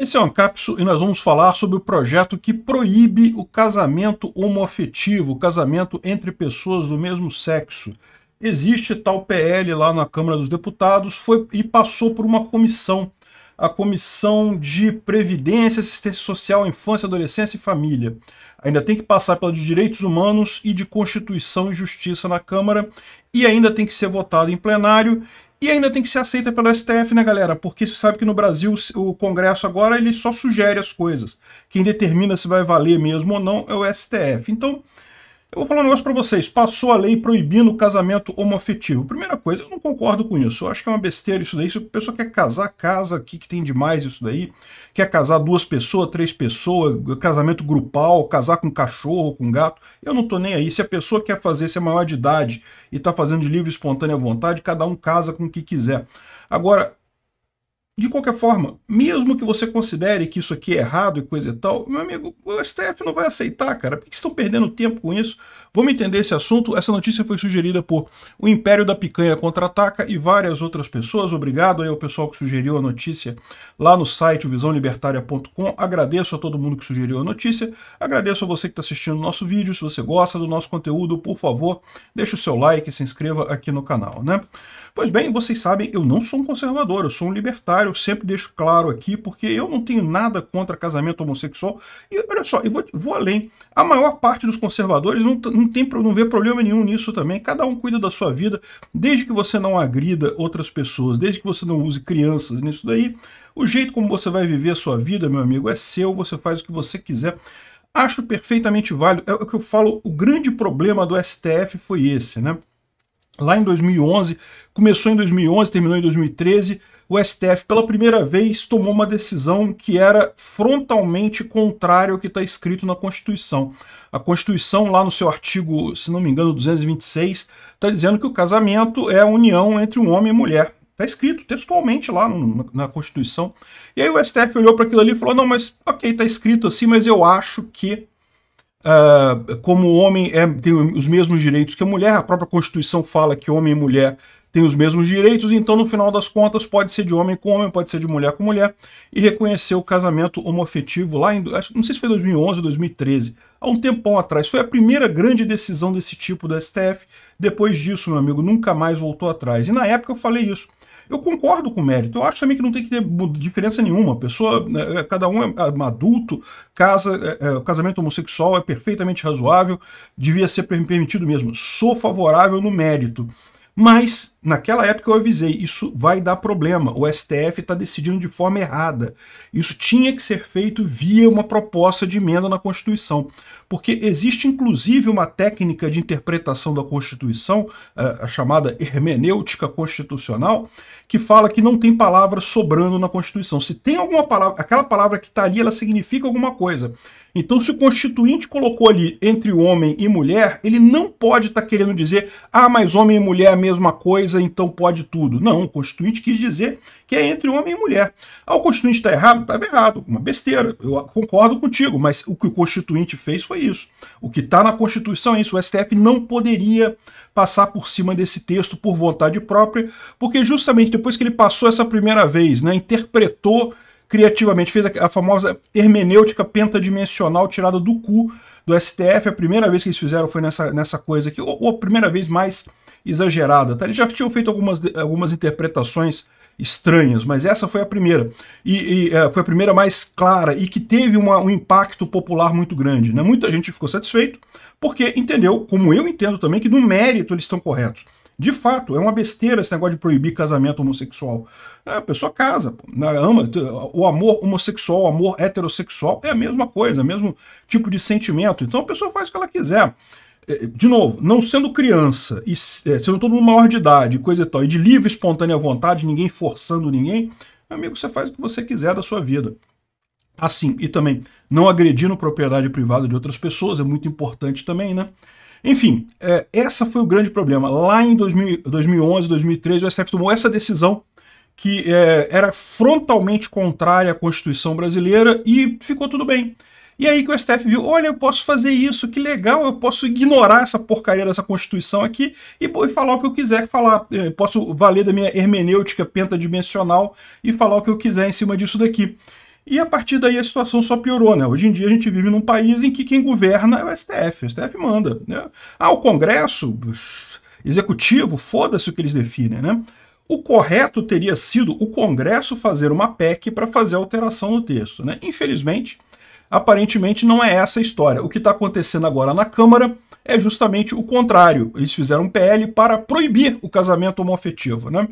Esse é um capso e nós vamos falar sobre o projeto que proíbe o casamento homoafetivo, o casamento entre pessoas do mesmo sexo. Existe tal PL lá na Câmara dos Deputados foi, e passou por uma comissão, a Comissão de Previdência, Assistência Social, Infância, Adolescência e Família. Ainda tem que passar pela de Direitos Humanos e de Constituição e Justiça na Câmara e ainda tem que ser votado em plenário e ainda tem que ser aceita pelo STF, né, galera? Porque você sabe que no Brasil o Congresso agora ele só sugere as coisas. Quem determina se vai valer mesmo ou não é o STF. Então, eu vou falar um negócio para vocês. Passou a lei proibindo o casamento homoafetivo. Primeira coisa, eu não concordo com isso. Eu acho que é uma besteira isso daí. Se a pessoa quer casar, casa. O que, que tem de mais isso daí? Quer casar duas pessoas, três pessoas, casamento grupal, casar com cachorro, com gato. Eu não tô nem aí. Se a pessoa quer fazer, se é maior de idade e tá fazendo de livre espontânea vontade, cada um casa com o que quiser. Agora, de qualquer forma, mesmo que você considere que isso aqui é errado e coisa e tal, meu amigo, o STF não vai aceitar, cara. Por que estão perdendo tempo com isso? Vamos entender esse assunto. Essa notícia foi sugerida por O Império da Picanha Contra-Ataca e várias outras pessoas. Obrigado aí ao pessoal que sugeriu a notícia lá no site visãolibertaria.com. Agradeço a todo mundo que sugeriu a notícia. Agradeço a você que está assistindo o nosso vídeo. Se você gosta do nosso conteúdo, por favor, deixe o seu like e se inscreva aqui no canal, né? Pois bem, vocês sabem, eu não sou um conservador, eu sou um libertário, eu sempre deixo claro aqui, porque eu não tenho nada contra casamento homossexual. E olha só, eu vou, vou além. A maior parte dos conservadores não, não, tem, não vê problema nenhum nisso também. Cada um cuida da sua vida, desde que você não agrida outras pessoas, desde que você não use crianças nisso daí. O jeito como você vai viver a sua vida, meu amigo, é seu, você faz o que você quiser. Acho perfeitamente válido. É o que eu falo, o grande problema do STF foi esse, né? lá em 2011, começou em 2011, terminou em 2013. O STF, pela primeira vez, tomou uma decisão que era frontalmente contrária ao que está escrito na Constituição. A Constituição, lá no seu artigo, se não me engano, 226, está dizendo que o casamento é a união entre um homem e mulher. Está escrito textualmente lá no, na Constituição. E aí o STF olhou para aquilo ali e falou: não, mas ok, está escrito assim, mas eu acho que uh, como o homem é, tem os mesmos direitos que a mulher, a própria Constituição fala que homem e mulher têm os mesmos direitos, então no final das contas pode ser de homem com homem, pode ser de mulher com mulher, e reconheceu o casamento homoafetivo lá em, não sei se foi 2011 ou 2013, há um tempão atrás. Foi a primeira grande decisão desse tipo do STF, depois disso, meu amigo, nunca mais voltou atrás. E na época eu falei isso, eu concordo com o mérito. Eu acho também que não tem que ter diferença nenhuma. pessoa, né, é, cada um é adulto, casa, é, é, o casamento homossexual é perfeitamente razoável, devia ser permitido mesmo. Sou favorável no mérito. Mas Naquela época eu avisei, isso vai dar problema, o STF está decidindo de forma errada. Isso tinha que ser feito via uma proposta de emenda na Constituição. Porque existe inclusive uma técnica de interpretação da Constituição, a chamada hermenêutica constitucional, que fala que não tem palavra sobrando na Constituição. Se tem alguma palavra, aquela palavra que está ali, ela significa alguma coisa. Então, se o constituinte colocou ali entre homem e mulher, ele não pode estar tá querendo dizer, ah, mas homem e mulher é a mesma coisa, coisa, então, então pode tudo. Não, o Constituinte quis dizer que é entre homem e mulher. Ah, o Constituinte está errado? Estava errado, uma besteira. Eu concordo contigo, mas o que o Constituinte fez foi isso. O que está na Constituição é isso. O STF não poderia passar por cima desse texto por vontade própria, porque justamente depois que ele passou essa primeira vez, né, interpretou criativamente, fez a famosa hermenêutica pentadimensional tirada do cu do STF. A primeira vez que eles fizeram foi nessa, nessa coisa aqui, ou, ou a primeira vez mais exagerada. Tá? Eles já tinham feito algumas, algumas interpretações estranhas, mas essa foi a primeira. E, e é, foi a primeira mais clara e que teve uma, um impacto popular muito grande. Né? Muita gente ficou satisfeito porque entendeu, como eu entendo também, que no mérito eles estão corretos. De fato, é uma besteira esse negócio de proibir casamento homossexual. É, a pessoa casa, né? ama. O amor homossexual, o amor heterossexual é a mesma coisa, é o mesmo tipo de sentimento. Então a pessoa faz o que ela quiser. É, de novo, não sendo criança e é, sendo todo mundo maior de idade, coisa e tal, e de livre, espontânea vontade, ninguém forçando ninguém, amigo, você faz o que você quiser da sua vida. Assim, e também, não agredindo propriedade privada de outras pessoas, é muito importante também, né? Enfim, é, essa foi o grande problema. Lá em 2000, 2011, 2013, o STF tomou essa decisão que é, era frontalmente contrária à Constituição brasileira e ficou tudo bem. E aí que o STF viu, olha, eu posso fazer isso, que legal, eu posso ignorar essa porcaria dessa Constituição aqui e, e falar o que eu quiser, falar, eu eh, posso valer da minha hermenêutica pentadimensional e falar o que eu quiser em cima disso daqui. E a partir daí a situação só piorou, né? Hoje em dia a gente vive num país em que quem governa é o STF, o STF manda. Né? Ah, o Congresso, executivo, foda-se o que eles definem, né? O correto teria sido o Congresso fazer uma PEC para fazer alteração no texto, né? Infelizmente, Aparentemente não é essa a história. O que está acontecendo agora na Câmara é justamente o contrário. Eles fizeram um PL para proibir o casamento homoafetivo, né?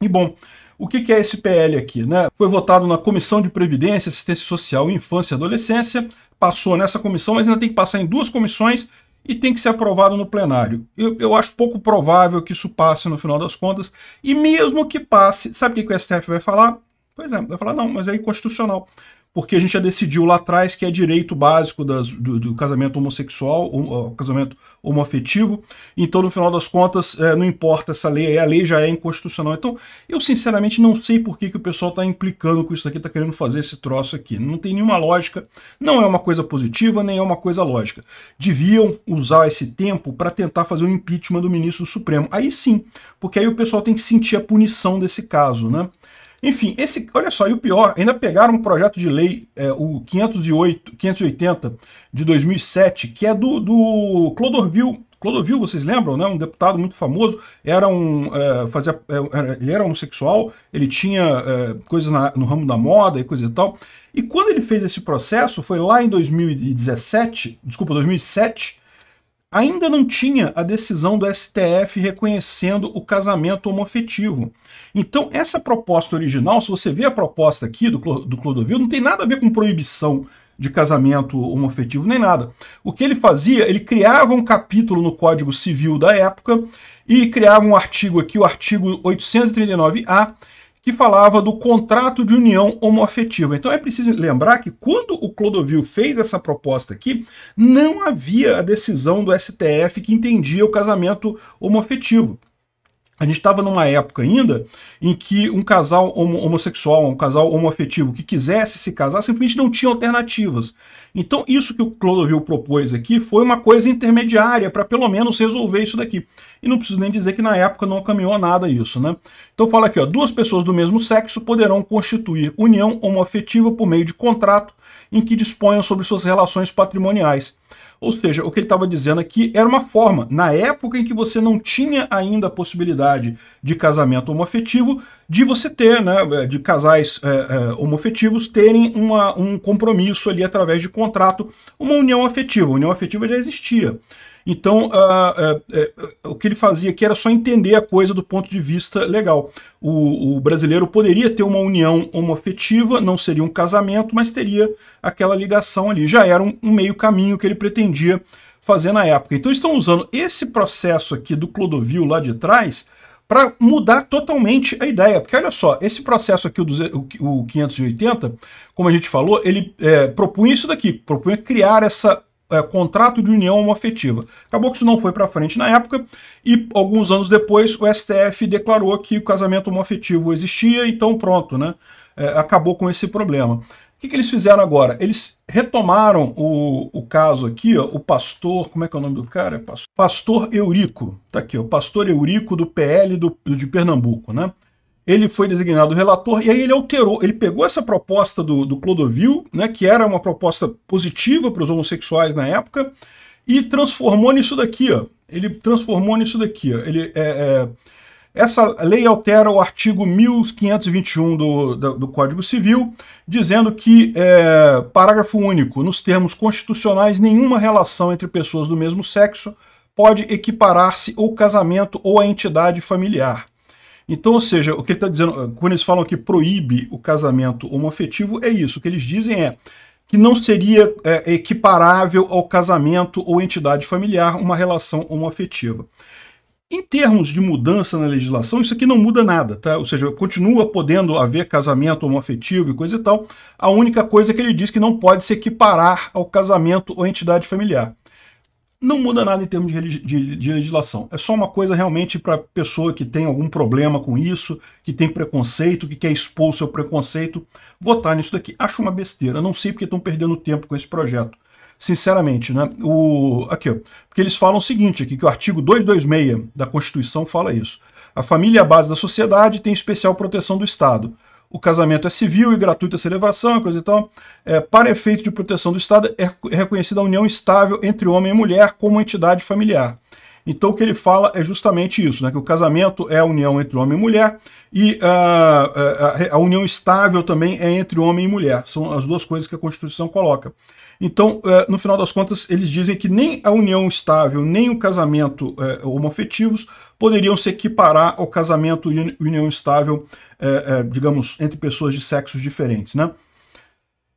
E bom, o que é esse PL aqui, né? Foi votado na Comissão de Previdência, Assistência Social, Infância e Adolescência, passou nessa comissão, mas ainda tem que passar em duas comissões e tem que ser aprovado no plenário. Eu, eu acho pouco provável que isso passe no final das contas. E mesmo que passe, sabe o que o STF vai falar? Pois é, vai falar, não, mas é inconstitucional porque a gente já decidiu lá atrás que é direito básico das, do, do, casamento homossexual, o casamento homoafetivo. Então, no final das contas, é, não importa essa lei, a lei já é inconstitucional. Então, eu sinceramente não sei por que, que o pessoal está implicando com isso aqui, está querendo fazer esse troço aqui. Não tem nenhuma lógica, não é uma coisa positiva, nem é uma coisa lógica. Deviam usar esse tempo para tentar fazer o impeachment do ministro do Supremo. Aí sim, porque aí o pessoal tem que sentir a punição desse caso, né? Enfim, esse, olha só, e o pior, ainda pegaram um projeto de lei, é, o 508, 580 de 2007, que é do, do Clodovil. Clodovil, vocês lembram, né? Um deputado muito famoso, era um, é, fazia, é, era, ele era homossexual, ele tinha é, coisas no ramo da moda e coisa e tal. E quando ele fez esse processo, foi lá em 2017, desculpa, 2007, ainda não tinha a decisão do STF reconhecendo o casamento homofetivo. Então, essa proposta original, se você vê a proposta aqui do, do Clodovil, não tem nada a ver com proibição de casamento homofetivo nem nada. O que ele fazia, ele criava um capítulo no Código Civil da época e criava um artigo aqui, o artigo 839-A, que falava do contrato de união homoafetiva. Então é preciso lembrar que quando o Clodovil fez essa proposta aqui, não havia a decisão do STF que entendia o casamento homoafetivo. A gente estava numa época ainda em que um casal homo homossexual, um casal homoafetivo que quisesse se casar, simplesmente não tinha alternativas. Então, isso que o Clodovil propôs aqui foi uma coisa intermediária para pelo menos resolver isso daqui. E não preciso nem dizer que na época não caminhou nada isso, né? Então fala aqui, ó, duas pessoas do mesmo sexo poderão constituir união homoafetiva por meio de contrato em que disponham sobre suas relações patrimoniais. Ou seja, o que ele estava dizendo aqui era uma forma, na época em que você não tinha ainda a possibilidade de casamento homoafetivo, de você ter, né, eh, de casais é, eh, é, eh, homofetivos terem uma, um compromisso ali através de contrato, uma união afetiva. A união afetiva já existia. Então, uh, uh, uh, o que ele fazia aqui era só entender a coisa do ponto de vista legal. O, o brasileiro poderia ter uma união homoafetiva, não seria um casamento, mas teria aquela ligação ali. Já era um, um meio caminho que ele pretendia fazer na época. Então, estão usando esse processo aqui do Clodovil lá de trás para mudar totalmente a ideia. Porque olha só, esse processo aqui, o, 580, como a gente falou, ele é, propunha isso daqui, propunha criar essa é, contrato de união homoafetiva. Acabou que isso não foi para frente na época, e alguns anos depois o STF declarou que o casamento homoafetivo existia, então pronto, né? É, acabou com esse problema. O que, que, eles fizeram agora? Eles retomaram o, o caso aqui, ó, o pastor, como é que é o nome do cara? Pastor, pastor Eurico, tá aqui, o pastor Eurico do PL do, de Pernambuco, né? ele foi designado relator, e aí ele alterou, ele pegou essa proposta do, do Clodovil, né, que era uma proposta positiva para os homossexuais na época, e transformou nisso daqui, ó. Ele transformou nisso daqui, ó. Ele, é, é, essa lei altera o artigo 1521 do, do, do Código Civil, dizendo que, é, parágrafo único, nos termos constitucionais, nenhuma relação entre pessoas do mesmo sexo pode equiparar-se ao casamento ou à entidade familiar. Então, ou seja, o que ele está dizendo, ah, quando eles falam que proíbe o casamento homoafetivo, é isso. O que eles dizem é que não seria é, equiparável ao casamento ou entidade familiar uma relação homoafetiva. Em termos de mudança na legislação, isso aqui não muda nada, tá? Ou seja, continua podendo haver casamento homoafetivo e coisa e tal. A única coisa é que ele diz que não pode se equiparar ao casamento ou entidade familiar não muda nada em termos de, de, de legislação. É só uma coisa realmente para pessoa que tem algum problema com isso, que tem preconceito, que quer expor o seu preconceito, votar nisso daqui. Acho uma besteira. Não sei porque estão perdendo tempo com esse projeto. Sinceramente, né? O, aqui, ó, porque eles falam o seguinte aqui, que o artigo 226 da Constituição fala isso. A família é a base da sociedade e tem especial proteção do Estado o casamento é civil e gratuita a celebração, coisa e tal. É, para efeito de proteção do Estado, é reconhecida a união estável entre homem e mulher como entidade familiar. Então o que ele fala é justamente isso, né, que o casamento é a união entre homem e mulher e a, ah, a, ah, ah, a união estável também é entre homem e mulher. São as duas coisas que a Constituição coloca. Então, no final das contas, eles dizem que nem a união estável, nem o casamento é, poderiam se equiparar ao casamento e união estável, é, é, digamos, entre pessoas de sexos diferentes, né?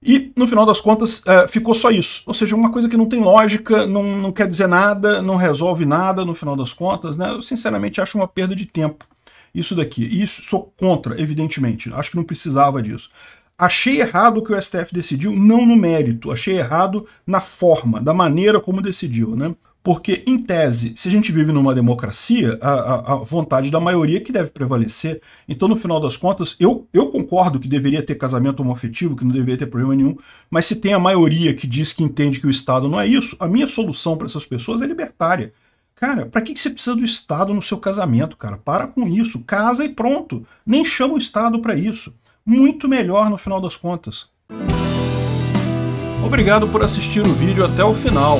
E, no final das contas, é, ficou só isso. Ou seja, uma coisa que não tem lógica, não, não quer dizer nada, não resolve nada, no final das contas. Né? Eu, sinceramente, acho uma perda de tempo isso daqui. E isso sou contra, evidentemente. Acho que não precisava disso. Achei errado o que o STF decidiu, não no mérito. Achei errado na forma, da maneira como decidiu. Né? Porque, em tese, se a gente vive numa democracia, a, a, vontade da maioria é que deve prevalecer. Então, no final das contas, eu, eu concordo que deveria ter casamento homoafetivo, que não deveria ter problema nenhum, mas se tem a maioria que diz que entende que o Estado não é isso, a minha solução para essas pessoas é libertária. Cara, para que, que você precisa do Estado no seu casamento, cara? Para com isso, casa e pronto. Nem chama o Estado para isso. Muito melhor no final das contas. Obrigado por assistir o vídeo até o final.